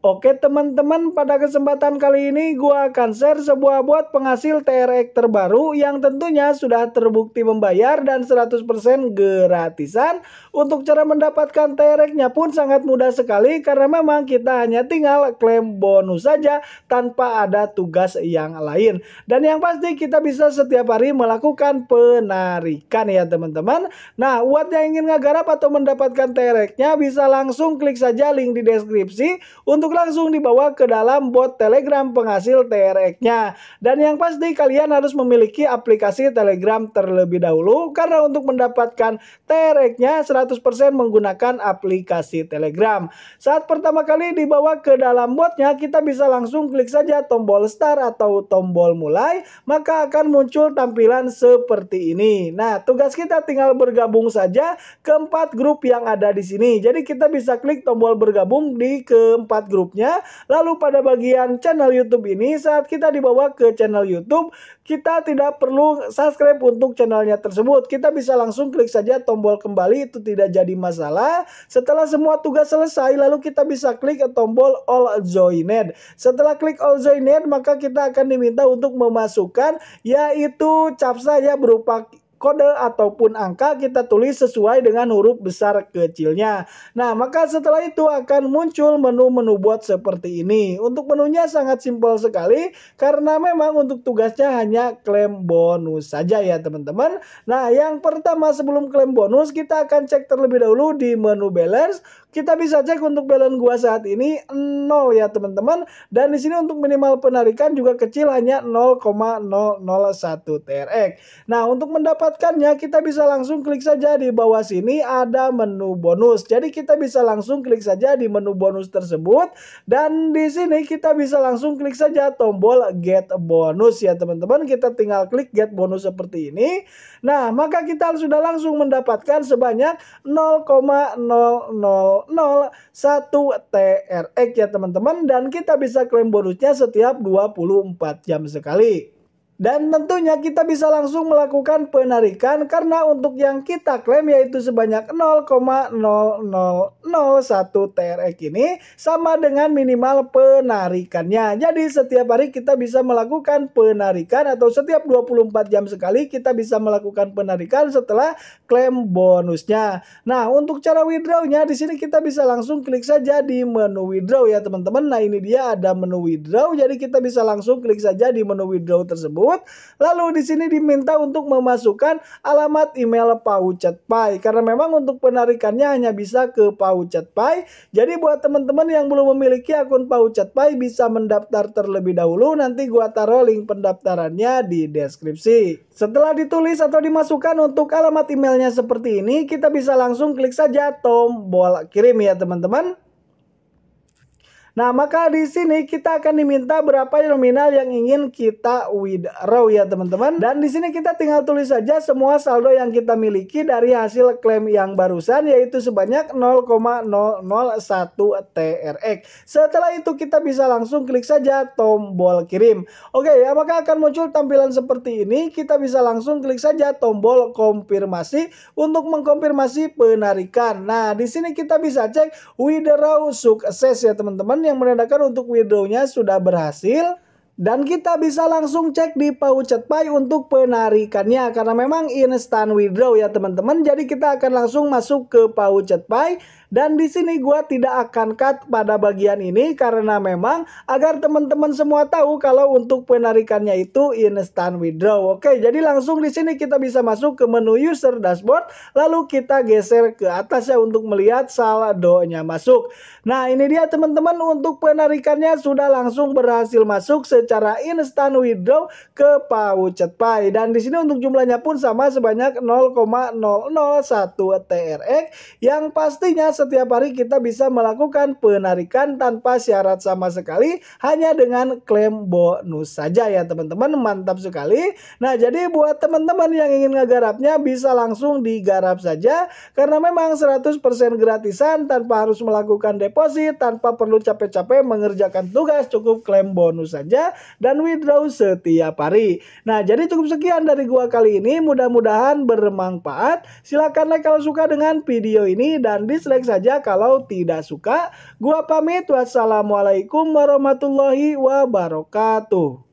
Oke teman-teman, pada kesempatan kali ini gua akan share sebuah buat penghasil TRX terbaru yang tentunya sudah terbukti membayar dan 100% gratisan. Untuk cara mendapatkan TRX-nya pun sangat mudah sekali karena memang kita hanya tinggal klaim bonus saja tanpa ada tugas yang lain. Dan yang pasti kita bisa setiap hari melakukan penarikan ya teman-teman. Nah, buat yang ingin ngegarap atau mendapatkan TRX-nya bisa langsung klik saja link di deskripsi untuk untuk langsung dibawa ke dalam bot Telegram penghasil TRX-nya. Dan yang pasti kalian harus memiliki aplikasi Telegram terlebih dahulu karena untuk mendapatkan TRX-nya 100% menggunakan aplikasi Telegram. Saat pertama kali dibawa ke dalam botnya kita bisa langsung klik saja tombol start atau tombol mulai maka akan muncul tampilan seperti ini. Nah, tugas kita tinggal bergabung saja keempat grup yang ada di sini. Jadi kita bisa klik tombol bergabung di keempat grup grupnya. Lalu pada bagian channel YouTube ini saat kita dibawa ke channel YouTube, kita tidak perlu subscribe untuk channelnya tersebut. Kita bisa langsung klik saja tombol kembali itu tidak jadi masalah. Setelah semua tugas selesai lalu kita bisa klik tombol all joined. Setelah klik all joined maka kita akan diminta untuk memasukkan yaitu capsa ya berupa kode ataupun angka kita tulis sesuai dengan huruf besar kecilnya. Nah, maka setelah itu akan muncul menu-menu buat seperti ini. Untuk menunya sangat simpel sekali karena memang untuk tugasnya hanya klaim bonus saja ya teman-teman. Nah, yang pertama sebelum klaim bonus kita akan cek terlebih dahulu di menu balance kita bisa cek untuk balance gua saat ini 0 ya teman-teman dan di sini untuk minimal penarikan juga kecil hanya 0,001 TRX. Nah, untuk mendapatkannya kita bisa langsung klik saja di bawah sini ada menu bonus. Jadi kita bisa langsung klik saja di menu bonus tersebut dan di sini kita bisa langsung klik saja tombol get bonus ya teman-teman. Kita tinggal klik get bonus seperti ini. Nah, maka kita sudah langsung mendapatkan sebanyak 0,00 TRX ya teman-teman dan kita bisa klaim bonusnya setiap 24 jam sekali. Dan tentunya kita bisa langsung melakukan penarikan karena untuk yang kita klaim yaitu sebanyak 0,0001 TRX ini sama dengan minimal penarikannya. Jadi setiap hari kita bisa melakukan penarikan atau setiap 24 jam sekali kita bisa melakukan penarikan setelah klaim bonusnya. Nah, untuk cara withdrawnya di sini kita bisa langsung klik saja di menu withdraw ya teman-teman. Nah, ini dia ada menu withdraw jadi kita bisa langsung klik saja di menu withdraw tersebut tersebut. Lalu di sini diminta untuk memasukkan alamat email Paucet Pay karena memang untuk penarikannya hanya bisa ke Paucet Pay. Jadi buat teman-teman yang belum memiliki akun Paucet Pay bisa mendaftar terlebih dahulu. Nanti gua taruh link pendaftarannya di deskripsi. Setelah ditulis atau dimasukkan untuk alamat emailnya seperti ini, kita bisa langsung klik saja tombol kirim ya teman-teman. Nah, maka di sini kita akan diminta berapa nominal yang ingin kita withdraw ya, teman-teman. Dan di sini kita tinggal tulis saja semua saldo yang kita miliki dari hasil klaim yang barusan yaitu sebanyak 0,001 TRX. Setelah itu kita bisa langsung klik saja tombol kirim. Oke, ya maka akan muncul tampilan seperti ini. Kita bisa langsung klik saja tombol konfirmasi untuk mengkonfirmasi penarikan. Nah, di sini kita bisa cek withdraw sukses ya, teman-teman yang menandakan untuk widownya sudah berhasil dan kita bisa langsung cek di Pouchet Pay untuk penarikannya karena memang instant withdraw ya teman-teman. Jadi kita akan langsung masuk ke Pouchet Pay dan di sini gua tidak akan cut pada bagian ini karena memang agar teman-teman semua tahu kalau untuk penarikannya itu instant withdraw. Oke, jadi langsung di sini kita bisa masuk ke menu user dashboard lalu kita geser ke atas ya untuk melihat saldonya masuk. Nah, ini dia teman-teman untuk penarikannya sudah langsung berhasil masuk secara instan withdraw ke Paucet Pay dan di sini untuk jumlahnya pun sama sebanyak 0,001 TRX yang pastinya setiap hari kita bisa melakukan penarikan tanpa syarat sama sekali hanya dengan klaim bonus saja ya teman-teman mantap sekali nah jadi buat teman-teman yang ingin ngegarapnya bisa langsung digarap saja karena memang 100% gratisan tanpa harus melakukan deposit tanpa perlu capek-capek mengerjakan tugas cukup klaim bonus saja dan withdraw setiap hari. Nah, jadi cukup sekian dari gua kali ini. Mudah-mudahan bermanfaat. Silahkan like kalau suka dengan video ini dan dislike saja kalau tidak suka. Gua pamit. Wassalamualaikum warahmatullahi wabarakatuh.